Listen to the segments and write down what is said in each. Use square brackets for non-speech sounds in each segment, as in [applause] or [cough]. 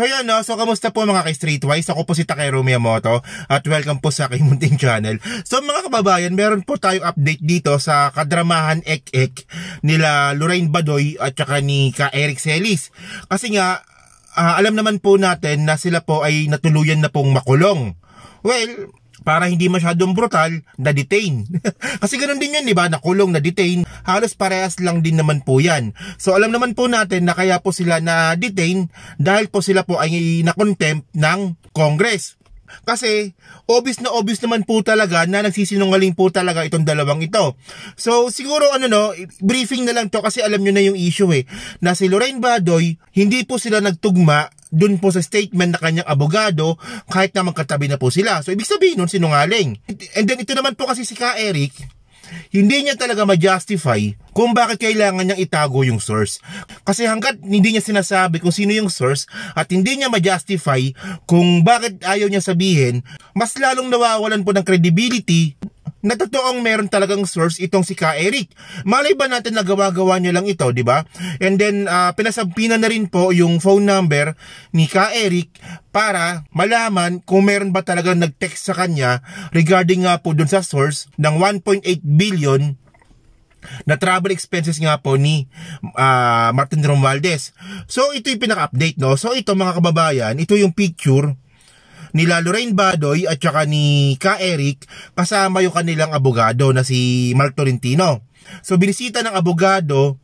So yun no, so kamusta po mga ka-streetwise? Ako po si Takeru Miyamoto at welcome po sa aking munting channel. So mga kababayan, meron po tayong update dito sa kadramahan ek-ek nila Lorraine Badoy at saka ni ka Eric Celis. Kasi nga, uh, alam naman po natin na sila po ay natuluyan na pong makulong. Well, para hindi masyadong brutal, na-detain. [laughs] Kasi ganun din yun, di ba? Nakulong, na-detain. Halos parehas lang din naman po yan. So alam naman po natin na kaya po sila na-detain dahil po sila po ay na-contempt ng Congress. Kasi, obvious na obvious naman po talaga na nagsisinungaling po talaga itong dalawang ito. So, siguro ano no, briefing na lang to kasi alam nyo na yung issue eh, na si Lorraine Badoy, hindi po sila nagtugma dun po sa statement na kanyang abogado kahit na magkatabi na po sila. So ibig sabihin nun sinungaling. And then ito naman po kasi si Ka Eric, hindi niya talaga ma-justify kung bakit kailangan niyang itago yung source. Kasi hanggat hindi niya sinasabi kung sino yung source at hindi niya ma-justify kung bakit ayaw niya sabihin, mas lalong nawawalan po ng credibility na totoong meron talagang source itong si Ka Eric. Malay ba natin na gawa-gawa niya lang ito, di ba? And then, uh, pinasampina na rin po yung phone number ni Ka Eric para malaman kung meron ba talaga nag-text sa kanya regarding nga po dun sa source ng 1.8 billion na travel expenses nga po ni uh, Martin Romualdez. So ito yung pinaka-update no. So ito mga kababayan, ito yung picture ni Lorraine Badoy at saka ni Ka Eric kasama yung kanilang abogado na si Mark Torrentino. So binisita ng abogado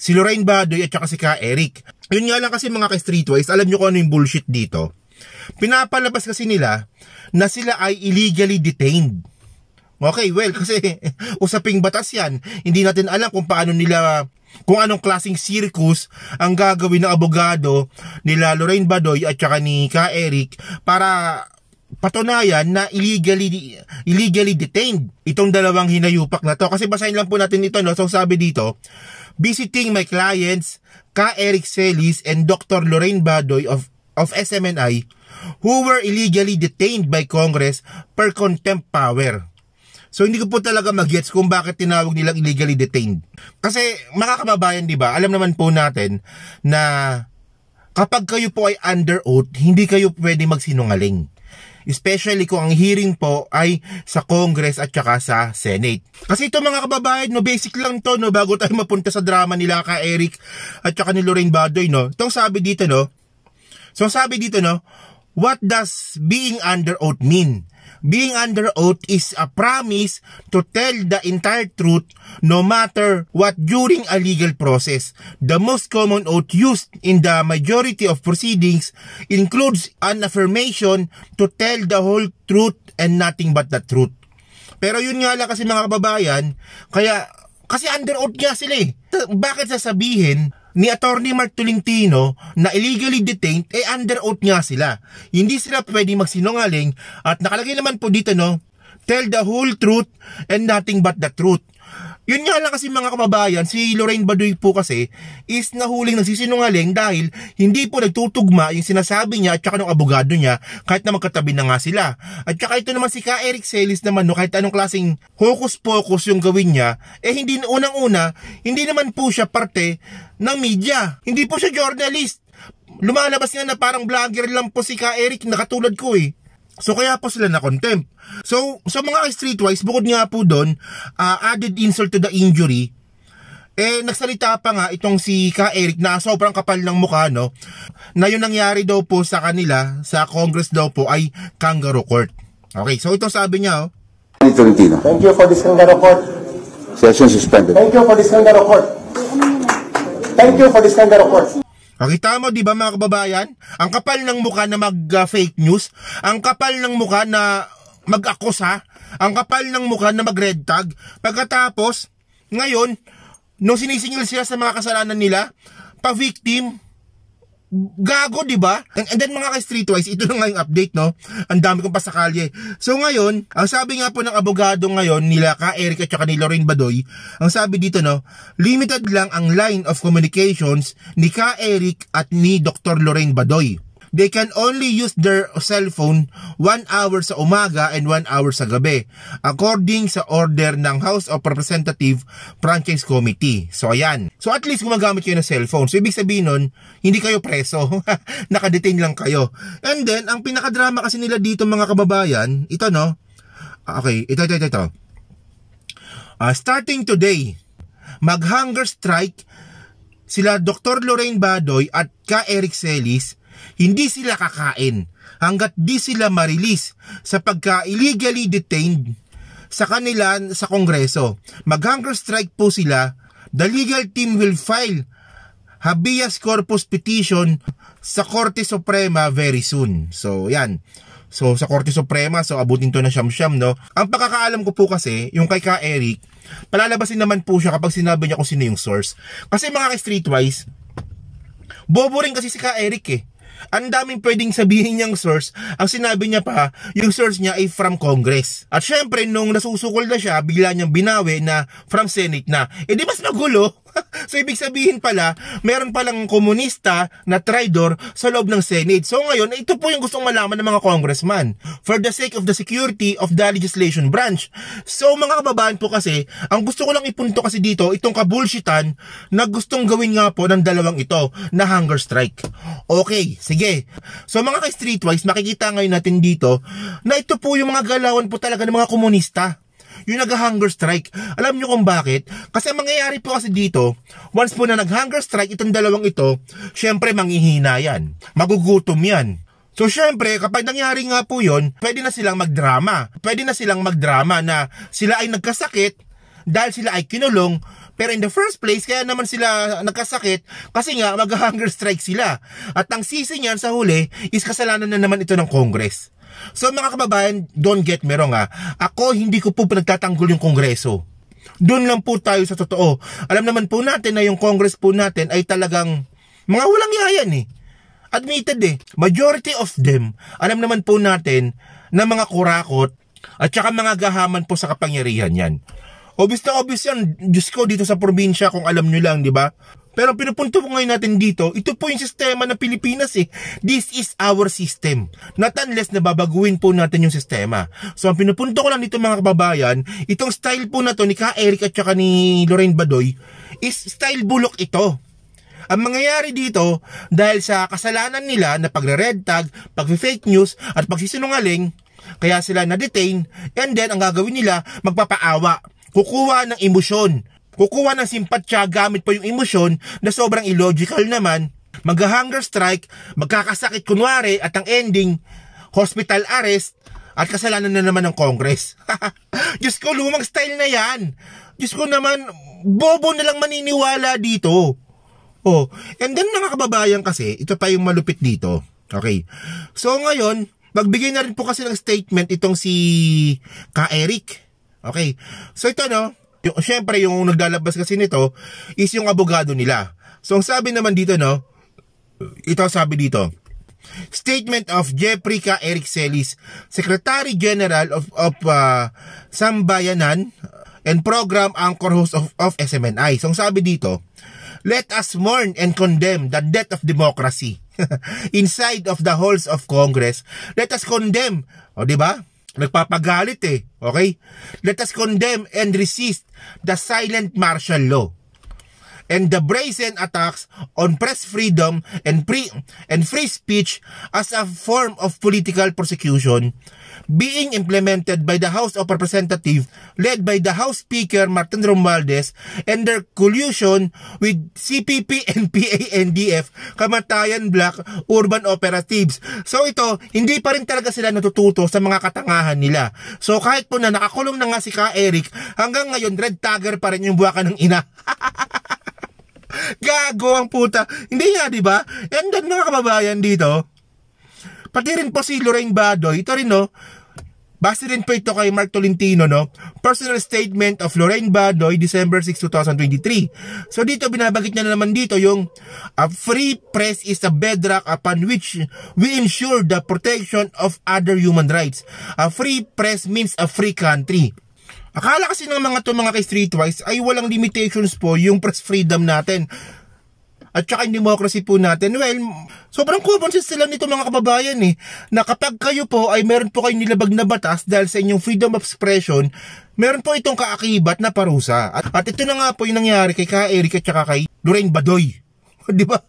si Lorraine Badoy at saka si Ka Eric. Yun nga lang kasi mga ka-streetwise, alam niyo ko ano yung bullshit dito. Pinapalabas kasi nila na sila ay illegally detained. Okay, well, [laughs] kasi usaping batas yan. Hindi natin alam kung paano nila kung anong klasing circus ang gagawin ng abogado nila Lorraine Badoy at saka ni Ka Eric para patunayan na illegally illegally detained itong dalawang hinayupak na to kasi basahin lang po natin ito no so sabi dito visiting my clients Ka Eric Celis and Dr. Lorraine Badoy of of SMNI who were illegally detained by Congress per contempt power So hindi ko po talaga magets kung bakit tinawag nilang illegally detained. Kasi mga 'di ba? Alam naman po natin na kapag kayo po ay under oath, hindi kayo pwede magsinungaling. Especially kung ang hearing po ay sa Congress at saka sa Senate. Kasi ito mga kababayan, no, basic lang to, no, bago tayo mapunta sa drama nila ka Eric at saka ni Lorraine Badoy, no. Itong sabi dito, no, so sabi dito, no, what does being under oath mean? Being under oath is a promise to tell the entire truth no matter what during a legal process. The most common oath used in the majority of proceedings includes an affirmation to tell the whole truth and nothing but the truth. Pero yun nga lang kasi mga kababayan, kaya kasi under oath nga sila eh. Bakit sasabihin ni Attorney Mark Tolentino na illegally detained, eh under oath nga sila. Hindi sila pwede magsinungaling at nakalagay naman po dito no, tell the whole truth and nothing but the truth. Yun nga lang kasi mga kababayan, si Lorraine Badoy po kasi is nahuling nagsisinungaling dahil hindi po nagtutugma yung sinasabi niya at saka ng abogado niya kahit na magkatabi na nga sila. At saka ito naman si Ka Eric Celis naman no, kahit anong klaseng hocus-pocus yung gawin niya, eh hindi unang-una, hindi naman po siya parte ng media. Hindi po siya journalist. Lumalabas nga na parang vlogger lang po si Ka Eric na katulad ko eh. So kaya po sila na-contempt. So sa mga streetwise, bukod nga po doon, uh, added insult to the injury, eh, nagsalita pa nga itong si Ka Eric na sobrang kapal ng mukha, no? Na yung nangyari daw po sa kanila, sa Congress daw po, ay kangaroo court. Okay, so ito sabi niya, oh. Thank you for this kangaroo court. Session suspended. Thank you for this kangaroo court. Thank you for this kangaroo court. Nakita mo, di ba mga kababayan? Ang kapal ng muka na mag-fake ah, uh, news. Ang kapal ng muka na mag-akusa. Ang kapal ng muka na mag-red tag. Pagkatapos, ngayon, nung sinisingil siya sa mga kasalanan nila, pa-victim, Gago, di ba? And and, then mga ka-streetwise, ito na nga yung update, no? Ang dami kong pasakalye. So ngayon, ang sabi nga po ng abogado ngayon, nila ka Eric at saka ni Lorraine Badoy, ang sabi dito, no? Limited lang ang line of communications ni ka Eric at ni Dr. Lorraine Badoy. They can only use their cellphone 1 hour sa umaga and 1 hour sa gabi according sa order ng House of Representative Franchise Committee. So ayan. So at least gumagamit kayo ng cellphone. So ibig sabihin nun, hindi kayo preso. [laughs] Nakadetain lang kayo. And then, ang pinakadrama kasi nila dito mga kababayan, ito no. Ah, okay, ito, ito, ito, ito. Uh, starting today, mag-hunger strike sila Dr. Lorraine Badoy at ka Eric Celis hindi sila kakain hanggat di sila marilis sa pagka-illegally detained sa kanila sa Kongreso. Mag-hunger strike po sila. The legal team will file habeas corpus petition sa Korte Suprema very soon. So, yan. So, sa Korte Suprema, so abutin to na siyam-siyam, no? Ang pagkakaalam ko po kasi, yung kay Ka Eric, palalabasin naman po siya kapag sinabi niya kung sino yung source. Kasi mga ka-streetwise, bobo rin kasi si Ka Eric eh. Ang daming pwedeng sabihin niyang source. Ang sinabi niya pa, yung source niya ay from Congress. At syempre, nung nasusukol na siya, bigla niyang binawi na from Senate na. E di mas magulo. [laughs] so ibig sabihin pala, meron palang komunista na traitor sa loob ng Senate. So ngayon, ito po yung gustong malaman ng mga congressman for the sake of the security of the legislation branch. So mga kababayan po kasi, ang gusto ko lang ipunto kasi dito, itong kabulshitan na gustong gawin nga po ng dalawang ito na hunger strike. Okay, sige. So mga ka-streetwise, makikita ngayon natin dito na ito po yung mga galawan po talaga ng mga komunista yung nag-hunger strike. Alam nyo kung bakit? Kasi mangyayari po kasi dito, once po na nag-hunger strike, itong dalawang ito, syempre manghihina yan. Magugutom yan. So syempre, kapag nangyari nga po yun, pwede na silang magdrama. Pwede na silang magdrama na sila ay nagkasakit dahil sila ay kinulong pero in the first place, kaya naman sila nagkasakit kasi nga mag-hunger strike sila. At ang sisi niyan sa huli is kasalanan na naman ito ng Congress. So mga kababayan, don't get me wrong ha. Ah. Ako hindi ko po pinagtatanggol yung kongreso. Doon lang po tayo sa totoo. Alam naman po natin na yung congress po natin ay talagang mga walang yayan eh. Admitted eh, majority of them, alam naman po natin na mga kurakot at saka mga gahaman po sa kapangyarihan yan. Obvious na obvious yan, Diyos ko, dito sa probinsya, kung alam nyo lang, di ba? Pero pinupunto po ngayon natin dito, ito po yung sistema ng Pilipinas eh. This is our system. Not unless nababaguin po natin yung sistema. So ang pinupunto ko lang dito mga kababayan, itong style po na to ni Ka Eric at saka ni Lorraine Badoy is style bulok ito. Ang mangyayari dito dahil sa kasalanan nila na pagre-red tag, pagfe-fake news at pagsisinungaling, kaya sila na-detain and then ang gagawin nila magpapaawa kukuha ng emosyon kukuha ng simpatsya gamit pa yung emosyon na sobrang illogical naman, magha-hunger strike, magkakasakit kunwari at ang ending, hospital arrest, at kasalanan na naman ng Congress. [laughs] Diyos ko, lumang style na yan. Diyos ko naman, bobo na lang maniniwala dito. Oh, and then mga kababayan kasi, ito pa yung malupit dito. Okay. So ngayon, magbigay na rin po kasi ng statement itong si Ka Eric. Okay. So ito no, yung, syempre yung naglalabas kasi nito is yung abogado nila. So ang sabi naman dito no, ito sabi dito, Statement of Jeffrey K. Eric Celis, Secretary General of, of uh, Sambayanan and Program Anchor Host of, of SMNI. So ang sabi dito, Let us mourn and condemn the death of democracy. [laughs] Inside of the halls of Congress, let us condemn, o oh, di ba? Nagpapagalit eh. Okay? Let us condemn and resist the silent martial law and the brazen attacks on press freedom and free and free speech as a form of political persecution being implemented by the House of Representatives led by the House Speaker Martin Romualdez and their collusion with CPP, NPA, [laughs] NDF, Kamatayan Black, Urban Operatives. So ito, hindi pa rin talaga sila natututo sa mga katangahan nila. So kahit po na nakakulong na nga si Ka Eric, hanggang ngayon red tagger pa rin yung buwakan ng ina. [laughs] Gago ang puta. Hindi nga, di ba? And then, mga kababayan dito, pati rin po si Lorraine Bado, ito rin, no? Base rin po ito kay Mark Tolentino, no? Personal statement of Lorraine Badoy, December 6, 2023. So dito, binabagit niya na naman dito yung A free press is a bedrock upon which we ensure the protection of other human rights. A free press means a free country. Akala kasi ng mga to mga kay Street Streetwise ay walang limitations po yung press freedom natin. At saka yung democracy po natin. Well, sobrang common sila nito mga kababayan eh. Na kapag kayo po ay meron po kayong nilabag na batas dahil sa inyong freedom of expression, meron po itong kaakibat na parusa. At, at ito na nga po yung nangyari kay Ka Eric at saka kay Lorraine Badoy. [laughs] Di ba?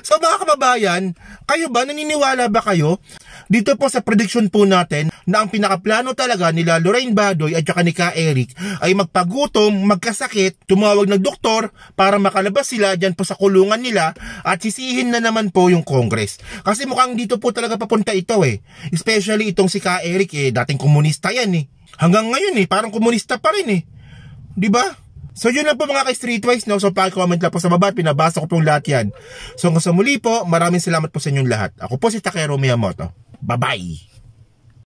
So mga kababayan, kayo ba naniniwala ba kayo dito po sa prediction po natin na ang pinakaplano talaga nila Lorraine Badoy at saka ni Ka Eric ay magpagutom, magkasakit, tumawag ng doktor para makalabas sila dyan po sa kulungan nila at sisihin na naman po yung Congress. Kasi mukhang dito po talaga papunta ito eh. Especially itong si Ka Eric eh, dating komunista yan eh. Hanggang ngayon eh, parang komunista pa rin eh. 'Di ba? So yun lang po mga ka-streetwise, no? So pa-comment lang po sa baba at pinabasa ko pong lahat yan. So hanggang sa po, maraming salamat po sa inyong lahat. Ako po si Takeru Miyamoto. Bye bye.